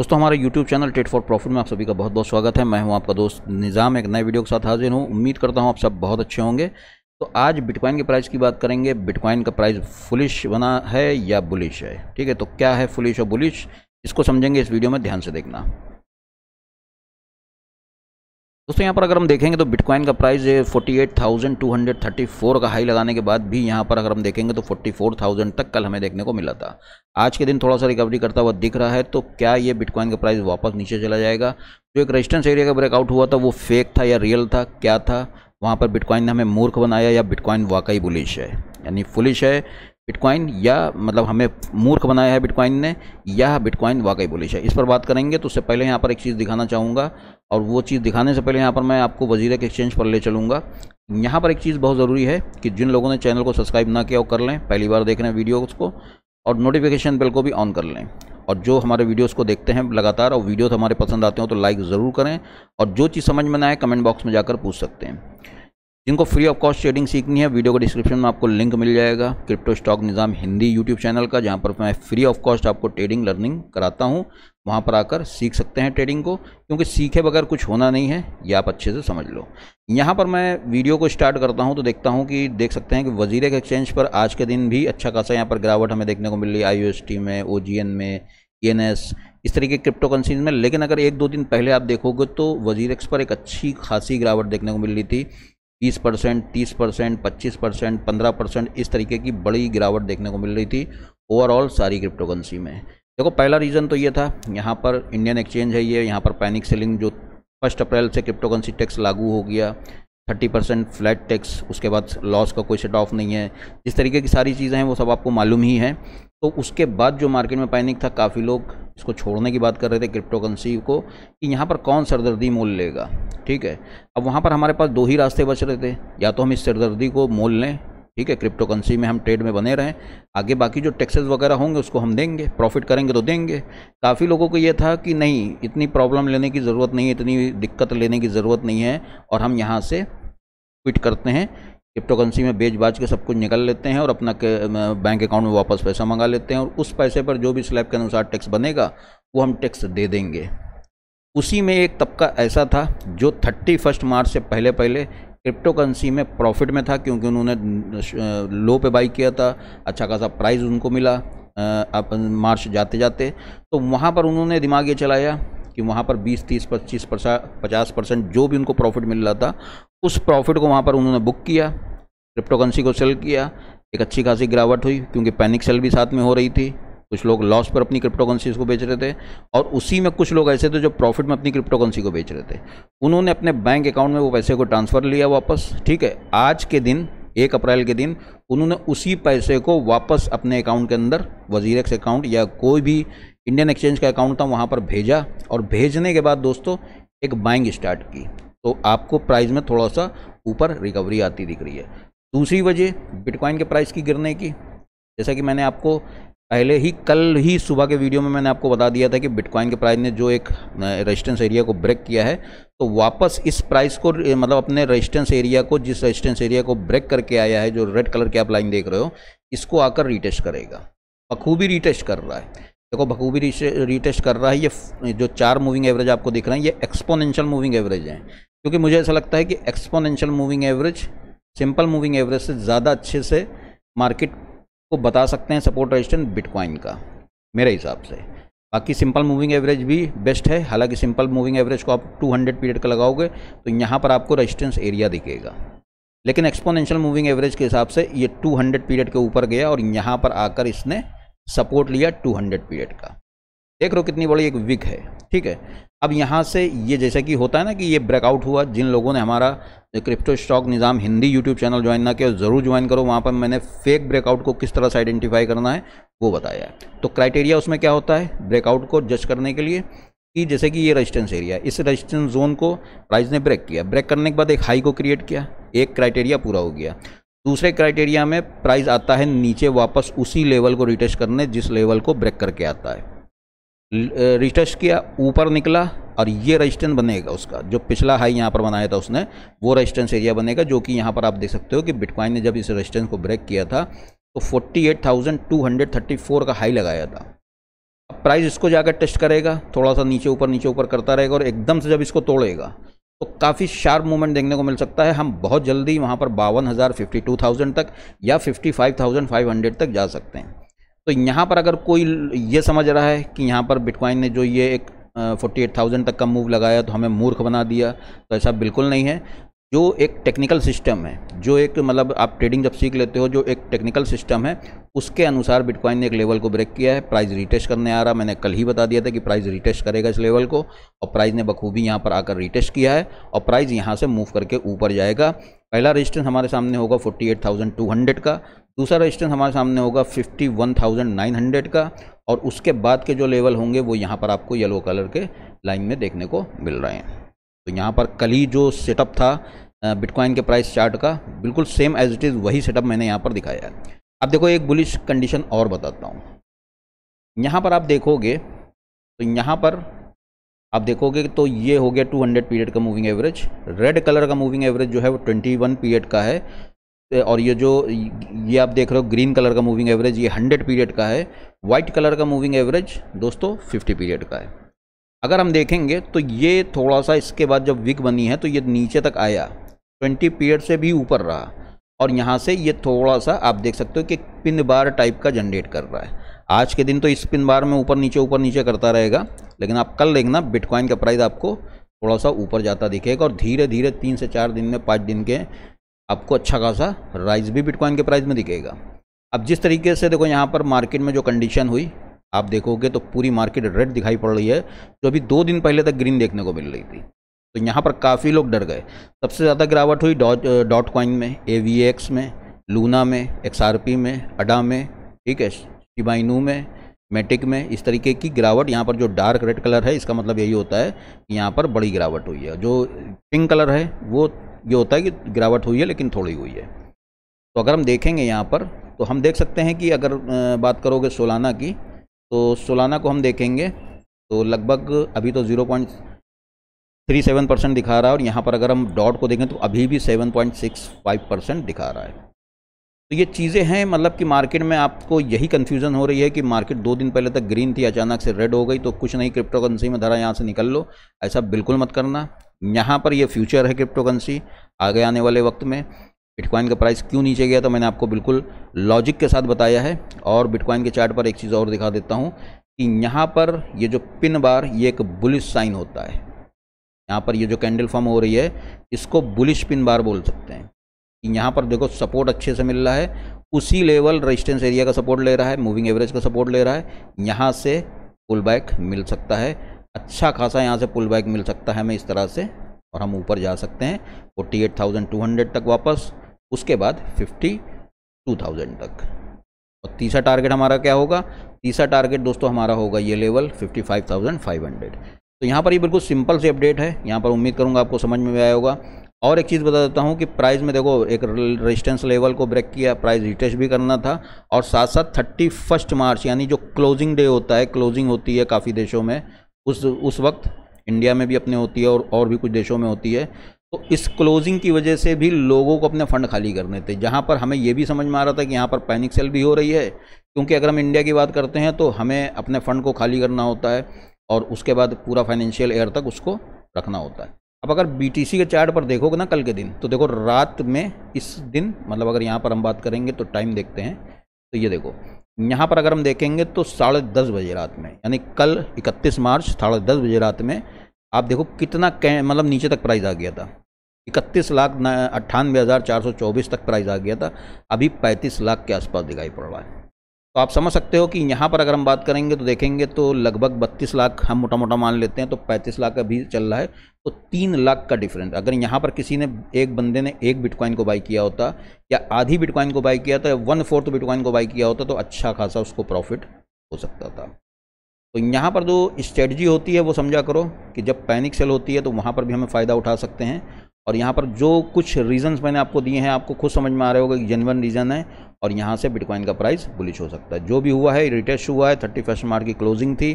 दोस्तों हमारे YouTube channel trade for profit में आप सभी का बहुत बहुत स्वागत है मैं हूं आपका दोस्त निज़ाम एक नए वीडियो के साथ हाजिर हूं उम्मीद करता हूं आप सब बहुत अच्छे होंगे तो आज बिटकॉइन के प्राइस की बात करेंगे बिटकॉइन का प्राइस फुलिश बना है या बुलिश है ठीक है तो क्या है फुलिश और बुलिश इसको समझेंगे इस वीडियो में ध्यान से देखना दोस्तों यहाँ पर अगर हम देखेंगे तो बिटकॉइन का प्राइस 48,234 का हाई लगाने के बाद भी यहाँ पर अगर हम देखेंगे तो 44,000 तक कल हमें देखने को मिला था आज के दिन थोड़ा सा रिकवरी करता हुआ दिख रहा है तो क्या ये बिटकॉइन का प्राइस वापस नीचे चला जाएगा जो एक रेजिस्टेंस एरिया का ब्रेकआउट हुआ था वो फेक था या रियल था क्या था वहाँ पर बिटकॉइन ने हमें मूर्ख बनाया या बिटकॉइन वाकई बुलिश है यानी फुलिश है बिटकॉइन या मतलब हमें मूर्ख बनाया है बिटकॉइन ने या बिटकॉइन वाकई बुलिश है इस पर बात करेंगे तो उससे पहले यहाँ पर एक चीज़ दिखाना चाहूँगा और वो चीज़ दिखाने से पहले यहाँ पर मैं आपको वजीर के एक्सचेंज पर ले चलूँगा यहाँ पर एक चीज़ बहुत ज़रूरी है कि जिन लोगों ने चैनल को सब्सक्राइब ना किया वो कर लें पहली बार देख रहे हैं वीडियो को और नोटिफिकेशन बिल को भी ऑन कर लें और जो हमारे वीडियोस को देखते हैं लगातार और वीडियोस हमारे पसंद आते हो तो लाइक ज़रूर करें और जो चीज़ समझ में ना आए कमेंट बॉक्स में जाकर पूछ सकते हैं जिनको फ्री ऑफ कॉस्ट ट्रेडिंग सीखनी है वीडियो को डिस्क्रिप्शन में आपको लिंक मिल जाएगा crypto stock Nizam Hindi YouTube channel का जहाँ पर मैं फ्री ऑफ कॉस्ट आपको ट्रेडिंग लर्निंग कराता हूँ वहाँ पर आकर सीख सकते हैं ट्रेडिंग को क्योंकि सीखे बगैर कुछ होना नहीं है ये आप अच्छे से समझ लो यहाँ पर मैं वीडियो को स्टार्ट करता हूँ तो देखता हूँ कि देख सकते हैं कि वजीर एक्सचेंज पर आज के दिन भी अच्छा खासा यहाँ पर गिरावट हमें देखने को मिल रही है आई में ओ में एन e इस तरीके क्रिप्टो करेंसीज में लेकिन अगर एक दो दिन पहले आप देखोगे तो वजीर एक्स पर एक अच्छी खासी गिरावट देखने को मिल रही थी बीस परसेंट तीस परसेंट पच्चीस परसेंट पंद्रह परसेंट इस तरीके की बड़ी गिरावट देखने को मिल रही थी ओवरऑल सारी क्रिप्टोकरेंसी में देखो पहला रीज़न तो ये था यहाँ पर इंडियन एक्सचेंज है ये यहाँ पर पैनिक सेलिंग जो फर्स्ट अप्रैल से क्रिप्टोकरेंसी टैक्स लागू हो गया थर्टी परसेंट फ्लैट टैक्स उसके बाद लॉस का कोई सेट ऑफ नहीं है इस तरीके की सारी चीज़ें हैं वो सब आपको मालूम ही है तो उसके बाद जो मार्केट में पैनिक था काफ़ी लोग इसको छोड़ने की बात कर रहे थे क्रिप्टो करेंसी को कि यहाँ पर कौन सरदर्दी मोल लेगा ठीक है अब वहाँ पर हमारे पास दो ही रास्ते बच रहे थे या तो हम इस सरदर्दी को मोल लें ठीक है क्रिप्टो करेंसी में हम ट्रेड में बने रहें आगे बाकी जो टैक्सेस वगैरह होंगे उसको हम देंगे प्रॉफिट करेंगे तो देंगे काफ़ी लोगों को ये था कि नहीं इतनी प्रॉब्लम लेने की ज़रूरत नहीं है इतनी दिक्कत लेने की ज़रूरत नहीं है और हम यहाँ से क्विट करते हैं क्रिप्टो करेंसी में बेच बाज के सब कुछ निकल लेते हैं और अपना बैंक अकाउंट में वापस पैसा मंगा लेते हैं और उस पैसे पर जो भी स्लैब के अनुसार टैक्स बनेगा वो हम टैक्स दे देंगे उसी में एक तबका ऐसा था जो थर्टी फर्स्ट मार्च से पहले पहले क्रिप्टो करेंसी में प्रॉफिट में था क्योंकि उन्होंने लो पे बाई किया था अच्छा खासा प्राइस उनको मिला अपन मार्च जाते जाते तो वहाँ पर उन्होंने दिमाग ये चलाया कि वहाँ पर 20 30 25 पचास परसेंट जो भी उनको प्रॉफिट मिल रहा था उस प्रॉफिट को वहाँ पर उन्होंने बुक किया क्रिप्टो करेंसी को सेल किया एक अच्छी खासी गिरावट हुई क्योंकि पैनिक सेल भी साथ में हो रही थी कुछ लोग लॉस पर अपनी क्रिप्टो को बेच रहे थे और उसी में कुछ लोग ऐसे थे जो प्रॉफिट में अपनी क्रिप्टोकरेंसी को बेच रहे थे उन्होंने अपने बैंक अकाउंट में वो पैसे को ट्रांसफ़र लिया वापस ठीक है आज के दिन एक अप्रैल के दिन उन्होंने उसी पैसे को वापस अपने अकाउंट के अंदर वजीर अकाउंट या कोई भी इंडियन एक्सचेंज का अकाउंट था वहाँ पर भेजा और भेजने के बाद दोस्तों एक बाइंग स्टार्ट की तो आपको प्राइस में थोड़ा सा ऊपर रिकवरी आती दिख रही है दूसरी वजह बिटकॉइन के प्राइस की गिरने की जैसा कि मैंने आपको पहले ही कल ही सुबह के वीडियो में मैंने आपको बता दिया था कि बिटकॉइन के प्राइस ने जो एक रेजिस्टेंस एरिया को ब्रेक किया है तो वापस इस प्राइस को मतलब अपने रेजिस्टेंस एरिया को जिस रेजिस्टेंस एरिया को ब्रेक करके आया है जो रेड कलर की आप लाइन देख रहे हो इसको आकर रीटेस्ट करेगा बखूबी रीटेस्ट कर रहा है देखो बखूबी रीटेस्ट कर रहा है ये जो चार मूविंग एवरेज आपको दिख रहे हैं ये एक्सपोनेंशियल मूविंग एवरेज हैं क्योंकि मुझे ऐसा लगता है कि exponential moving average simple moving average से ज़्यादा अच्छे से मार्केट को बता सकते हैं सपोर्ट रजिस्टेंस बिटकॉइन का मेरे हिसाब से बाकी सिंपल मूविंग एवरेज भी बेस्ट है हालांकि सिंपल मूविंग एवरेज को आप 200 पीरियड का लगाओगे तो यहाँ पर आपको रेजिस्टेंस एरिया दिखेगा लेकिन एक्सपोनेंशियल मूविंग एवरेज के हिसाब से ये 200 पीरियड के ऊपर गया और यहाँ पर आकर इसने सपोर्ट लिया 200 पीरियड का देख रहे कितनी बड़ी एक विक है ठीक है अब यहाँ से ये जैसा कि होता है ना कि ये ब्रेकआउट हुआ जिन लोगों ने हमारा crypto stock Nizam Hindi YouTube channel join ना किया ज़रूर ज्वाइन करो वहाँ पर मैंने फेक ब्रेकआउट को किस तरह से आइडेंटिफाई करना है वो बताया तो क्राइटेरिया उसमें क्या होता है ब्रेकआउट को जज करने के लिए कि जैसे कि ये रजिस्टेंस एरिया इस रजिस्टेंस जोन को प्राइस ने ब्रेक किया ब्रेक करने के बाद एक हाई को क्रिएट किया एक क्राइटेरिया पूरा हो गया दूसरे क्राइटेरिया में प्राइस आता है नीचे वापस उसी लेवल को रिटेस्ट करने जिस लेवल को ब्रेक करके आता है रिटच किया ऊपर निकला और ये रजिस्टेंस बनेगा उसका जो पिछला हाई यहाँ पर बनाया था उसने वो रजिस्टेंस एरिया बनेगा जो कि यहाँ पर आप देख सकते हो कि बिटकॉइन ने जब इस रजिस्टेंस को ब्रेक किया था तो 48,234 का हाई लगाया था अब प्राइस इसको जाकर टेस्ट करेगा थोड़ा सा नीचे ऊपर नीचे ऊपर करता रहेगा और एकदम से जब इसको तोड़ेगा तो काफ़ी शार्प मूवमेंट देखने को मिल सकता है हम बहुत जल्दी वहाँ पर बावन हज़ार तक या फिफ्टी तक जा सकते हैं तो यहाँ पर अगर कोई ये समझ रहा है कि यहाँ पर बिटकॉइन ने जो ये एक फोर्टी एट थाउजेंड तक का मूव लगाया तो हमें मूर्ख बना दिया तो ऐसा बिल्कुल नहीं है जो एक टेक्निकल सिस्टम है जो एक मतलब आप ट्रेडिंग जब सीख लेते हो जो एक टेक्निकल सिस्टम है उसके अनुसार बिटकॉइन ने एक लेवल को ब्रेक किया है प्राइस रिटेस्ट करने आ रहा मैंने कल ही बता दिया था कि प्राइस रिटेस्ट करेगा इस लेवल को और प्राइस ने बखूबी यहाँ पर आकर रिटेस्ट किया है और प्राइस यहाँ से मूव करके ऊपर जाएगा पहला रजिस्टेंस हमारे सामने होगा हंड्रेड का दूसरा रजिस्टेंस हमारे सामने होगा 51,900 का और उसके बाद के जो लेवल होंगे वो यहाँ पर आपको येलो कलर के लाइन में देखने को मिल रहे हैं तो यहाँ पर कल ही जो सेटअप था बिटकॉइन के प्राइस चार्ट का बिल्कुल सेम एज इट इज़ वही सेटअप मैंने यहाँ पर दिखाया है अब देखो एक बुलिश कंडीशन और बताता हूँ यहाँ पर आप देखोगे तो यहाँ पर आप देखोगे तो ये हो गया 200 पीरियड का मूविंग एवरेज रेड कलर का मूविंग एवरेज जो है वो 21 पीरियड का है और ये जो ये आप देख रहे हो ग्रीन कलर का मूविंग एवरेज ये 100 पीरियड का है वाइट कलर का मूविंग एवरेज दोस्तों 50 पीरियड का है अगर हम देखेंगे तो ये थोड़ा सा इसके बाद जब विक बनी है तो ये नीचे तक आया 20 पीरियड से भी ऊपर रहा और यहाँ से ये थोड़ा सा आप देख सकते हो कि पिन बार टाइप का जनरेट कर रहा है आज के दिन तो इस पिन बार में ऊपर नीचे ऊपर नीचे करता रहेगा लेकिन आप कल देखना बिटकॉइन का प्राइस आपको थोड़ा सा ऊपर जाता दिखेगा और धीरे धीरे तीन से चार दिन में पाँच दिन के आपको अच्छा खासा राइज भी बिटकॉइन के प्राइस में दिखेगा अब जिस तरीके से देखो यहाँ पर मार्केट में जो कंडीशन हुई आप देखोगे तो पूरी मार्केट रेड दिखाई पड़ रही है जो अभी दो दिन पहले तक ग्रीन देखने को मिल रही थी तो यहाँ पर काफ़ी लोग डर गए सबसे ज़्यादा गिरावट हुई डॉट डॉट कॉइन में ए में लूना में एक्स में अडा में ठीक है शिबाइनू में मेटिक में इस तरीके की गिरावट यहाँ पर जो डार्क रेड कलर है इसका मतलब यही होता है कि यहाँ पर बड़ी गिरावट हुई है जो पिंक कलर है वो ये होता है कि गिरावट हुई है लेकिन थोड़ी हुई है तो अगर हम देखेंगे यहाँ पर तो हम देख सकते हैं कि अगर बात करोगे सोलाना की तो सोलाना को हम देखेंगे तो लगभग अभी तो zero point three seven percent दिखा रहा है और यहाँ पर अगर हम डॉट को देखें तो अभी भी seven point six five percent दिखा रहा है तो ये चीज़ें हैं मतलब कि मार्केट में आपको यही कन्फ्यूज़न हो रही है कि मार्केट दो दिन पहले तक ग्रीन थी अचानक से रेड हो गई तो कुछ नहीं क्रिप्टो करेंसी में धरा यहाँ से निकल लो ऐसा बिल्कुल मत करना यहाँ पर ये फ्यूचर है क्रिप्टो करेंसी आगे आने वाले वक्त में बिटकॉइन का प्राइस क्यों नीचे गया तो मैंने आपको बिल्कुल लॉजिक के साथ बताया है और बिटकॉइन के चार्ट पर एक चीज़ और दिखा देता हूँ कि यहाँ पर ये जो पिन बार ये एक बुलिश साइन होता है यहाँ पर ये जो कैंडल फॉर्म हो रही है इसको बुलिश पिन बार बोल सकते हैं कि यहाँ पर देखो सपोर्ट अच्छे से मिल रहा है उसी लेवल रेजिस्टेंस एरिया का सपोर्ट ले रहा है मूविंग एवरेज का सपोर्ट ले रहा है यहाँ से पुल बैक मिल सकता है अच्छा खासा यहाँ से पुल बैक मिल सकता है हमें इस तरह से और हम ऊपर जा सकते हैं forty eight thousand two hundred तक वापस उसके बाद फिफ्टी टू थाउजेंड तक और तीसरा टारगेट हमारा क्या होगा तीसरा टारगेट दोस्तों हमारा होगा ये level fifty five thousand five hundred तो यहाँ पर ये बिल्कुल सिंपल से अपडेट है यहाँ पर उम्मीद करूँगा आपको समझ में आया होगा और एक चीज़ बता देता हूँ कि प्राइस में देखो एक रेजिस्टेंस लेवल को ब्रेक किया प्राइस रिटेस्ट भी करना था और साथ साथ थर्टी फर्स्ट मार्च यानी जो क्लोजिंग डे होता है क्लोजिंग होती है काफ़ी देशों में उस उस वक्त इंडिया में भी अपने होती है और और भी कुछ देशों में होती है तो इस क्लोजिंग की वजह से भी लोगों को अपने फंड खाली करने थे जहाँ पर हमें ये भी समझ में आ रहा था कि यहाँ पर पैनिक सेल भी हो रही है क्योंकि अगर हम इंडिया की बात करते हैं तो हमें अपने फ़ंड को खाली करना होता है और उसके बाद पूरा फाइनेंशियल एयर तक उसको रखना होता है अब अगर बी के चार्ट पर देखोगे ना कल के दिन तो देखो रात में इस दिन मतलब अगर यहाँ पर हम बात करेंगे तो टाइम देखते हैं तो ये देखो यहाँ पर अगर हम देखेंगे तो साढ़े दस बजे रात में यानी कल इकतीस मार्च साढ़े दस बजे रात में आप देखो कितना मतलब नीचे तक प्राइस आ गया था इकतीस लाख अट्ठानवे हज़ार चार सौ चौबीस तक प्राइस आ गया था अभी पैंतीस लाख के आसपास दिखाई पड़ रहा है तो आप समझ सकते हो कि यहाँ पर अगर हम बात करेंगे तो देखेंगे तो लगभग बत्तीस लाख हम मोटा मोटा मान लेते हैं तो पैंतीस लाख का भी चल रहा है तो तीन लाख का डिफरेंस अगर यहाँ पर किसी ने एक बंदे ने एक बिटकॉइन को बाई किया होता या आधी बिटकॉइन को बाई किया था या वन फोर्थ बिटकॉइन को बाई किया होता तो अच्छा खासा उसको प्रॉफिट हो सकता था तो यहाँ पर जो स्ट्रेटजी होती है वो समझा करो कि जब पैनिक सेल होती है तो वहाँ पर भी हमें फ़ायदा उठा सकते हैं और यहाँ पर जो कुछ रीजंस मैंने आपको दिए हैं आपको खुद समझ में आ रहे होगा कि जेनवन रीज़न है और यहाँ से बिटकॉइन का प्राइस बुलिश हो सकता है जो भी हुआ है रिटेस्ट हुआ है थर्टी फर्स्ट मार्च की क्लोजिंग थी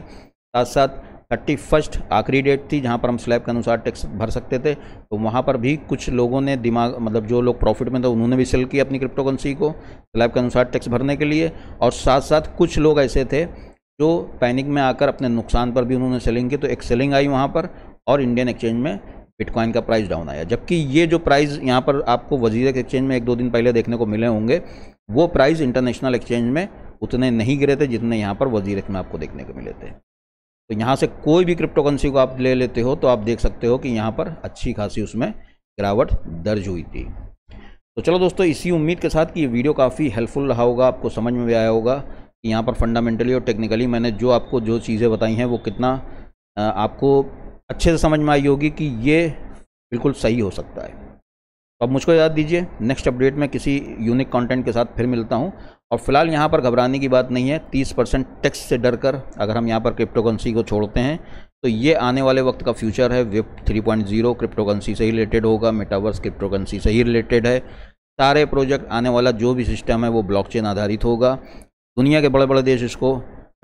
साथ साथ थर्टी फर्स्ट आखिरी डेट थी जहाँ पर हम स्लैब के अनुसार टैक्स भर सकते थे तो वहाँ पर भी कुछ लोगों ने दिमाग मतलब जो लोग प्रॉफिट में थे उन्होंने भी सेल किया अपनी क्रिप्टोकरेंसी को स्लैब के अनुसार टैक्स भरने के लिए और साथ साथ कुछ लोग ऐसे थे जो पैनिक में आकर अपने नुकसान पर भी उन्होंने सेलिंग की तो एक सेलिंग आई वहाँ पर और इंडियन एक्सचेंज में बिटकॉइन का प्राइस डाउन आया जबकि ये जो प्राइस यहाँ पर आपको वजीर एक्सचेंज में एक दो दिन पहले देखने को मिले होंगे वो प्राइस इंटरनेशनल एक्सचेंज में उतने नहीं गिरे थे जितने यहाँ पर वजीर में आपको देखने को मिले थे तो यहाँ से कोई भी क्रिप्टोकरेंसी को आप ले लेते हो तो आप देख सकते हो कि यहाँ पर अच्छी खासी उसमें गिरावट दर्ज हुई थी तो चलो दोस्तों इसी उम्मीद के साथ कि ये वीडियो काफ़ी हेल्पफुल रहा होगा आपको समझ में भी आया होगा कि यहाँ पर फंडामेंटली और टेक्निकली मैंने जो आपको जो चीज़ें बताई हैं वो कितना आपको अच्छे से समझ में आई होगी कि ये बिल्कुल सही हो सकता है अब मुझको याद दीजिए नेक्स्ट अपडेट में किसी यूनिक कंटेंट के साथ फिर मिलता हूँ और फिलहाल यहाँ पर घबराने की बात नहीं है 30 परसेंट टैक्स से डर कर अगर हम यहाँ पर क्रिप्टोकरेंसी को छोड़ते हैं तो ये आने वाले वक्त का फ्यूचर है वेब 3.0 पॉइंट क्रिप्टोकरेंसी से ही रिलेटेड होगा मेटावर्स क्रिप्टोकरेंसी से ही रिलेटेड है सारे प्रोजेक्ट आने वाला जो भी सिस्टम है वो ब्लॉक आधारित होगा दुनिया के बड़े बड़े देश इसको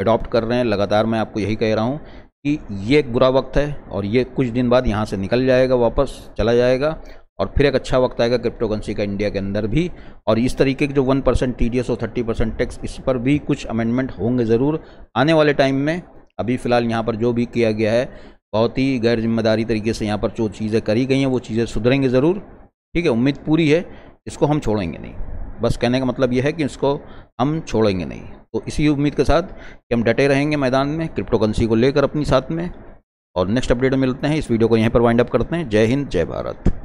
अडॉप्ट कर रहे हैं लगातार मैं आपको यही कह रहा हूँ कि ये एक बुरा वक्त है और ये कुछ दिन बाद यहाँ से निकल जाएगा वापस चला जाएगा और फिर एक अच्छा वक्त आएगा क्रिप्टो करेंसी का इंडिया के अंदर भी और इस तरीके के जो one percent T D S और थर्टी परसेंट टैक्स इस पर भी कुछ अमेंडमेंट होंगे ज़रूर आने वाले टाइम में अभी फ़िलहाल यहाँ पर जो भी किया गया है बहुत ही गैर जिम्मेदारी तरीके से यहाँ पर जो चीज़ें करी गई हैं वो चीज़ें सुधरेंगे ज़रूर ठीक है उम्मीद पूरी है इसको हम छोड़ेंगे नहीं बस कहने का मतलब यह है कि इसको हम छोड़ेंगे नहीं तो इसी उम्मीद के साथ कि हम डटे रहेंगे मैदान में क्रिप्टो करेंसी को लेकर अपनी साथ में और नेक्स्ट अपडेट मिलते हैं इस वीडियो को यहीं पर वाइंड अप करते हैं जय हिंद जय भारत